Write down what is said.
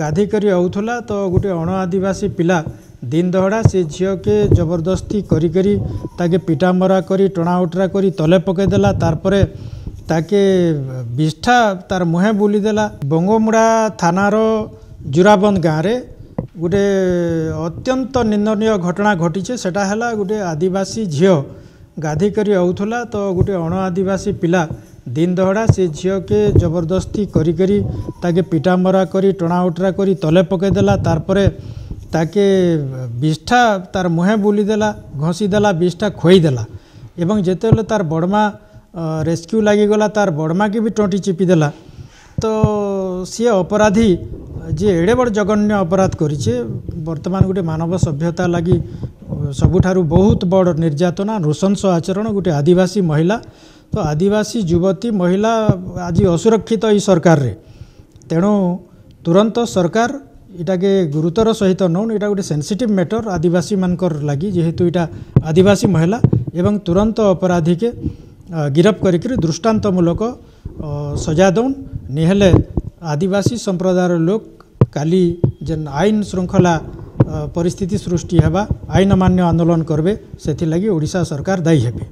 ଗାଧି କରି ଆଉଥିଲା ତ ଗୋଟେ ଅଣ ଆଦିବାସୀ ପିଲା ଦିନ ଦହଡ଼ା ସେ ଝିଅକେ ଜବରଦସ୍ତି କରି କରି ତାକେ ପିଟାମରା କରି ଟଣା ଉଟରା କରି ତଲେ ପକେଇଦେଲା ତାର୍ ପରେ ତାକେ ବିଷ୍ଠା ତାର୍ ମୁହେଁ ବୁଲିଦେଲା ବଙ୍ଗମୁଡ଼ା ଥାନାର ଜୁରାବନ୍ଦ ଗାଁରେ ଗୋଟେ ଅତ୍ୟନ୍ତ ନିନ୍ଦନୀୟ ଘଟଣା ଘଟିଛେ ସେଟା ହେଲା ଗୋଟେ ଆଦିବାସୀ ଝିଅ ଗାଧି କରି ଆଉଥିଲା ତ ଗୋଟେ ଅଣ ଆଦିବାସୀ ପିଲା দিন দহড়া সে ঝিওকে জবরদস্তি করি করি তাকে পিটামরা করি উটরা করি তলে পকাই দেলা তারপরে তাকে বিষ্ঠা তার মুহে বুলি দেলা ঘষি দেলা বিষ্ঠা দেলা এবং যেতবে তার বড়মা রেস্কিউ লাগিগলা তার বড়মাকে বি চিপি দেলা তো সি অপরাধী যে এড়ে বড় জঘন্য অপরাধ করেছে বর্তমান গোটে মানব সভ্যতা লাগি সবুঠার বহুত বড় নির্যাতনা নৃশংস আচরণ গোটে আদিবাসী মহিলা ତ ଆଦିବାସୀ ଯୁବତୀ ମହିଳା ଆଜି ଅସୁରକ୍ଷିତ ଏଇ ସରକାରରେ ତେଣୁ ତୁରନ୍ତ ସରକାର ଏଇଟାକେ ଗୁରୁତର ସହିତ ନଉନ୍ ଏଇଟା ଗୋଟେ ସେନ୍ସିଟିଭ୍ ମ୍ୟାଟର୍ ଆଦିବାସୀମାନଙ୍କର ଲାଗି ଯେହେତୁ ଏଇଟା ଆଦିବାସୀ ମହିଳା ଏବଂ ତୁରନ୍ତ ଅପରାଧୀକେ ଗିରଫ କରିକିରି ଦୃଷ୍ଟାନ୍ତମୂଳକ ସଜା ଦଉନ୍ ନିହେଲେ ଆଦିବାସୀ ସମ୍ପ୍ରଦାୟର ଲୋକ କାଲି ଯେନ୍ ଆଇନ ଶୃଙ୍ଖଳା ପରିସ୍ଥିତି ସୃଷ୍ଟି ହେବା ଆଇନ ମାନ୍ୟ ଆନ୍ଦୋଳନ କରିବେ ସେଥିଲାଗି ଓଡ଼ିଶା ସରକାର ଦାୟୀ ହେବେ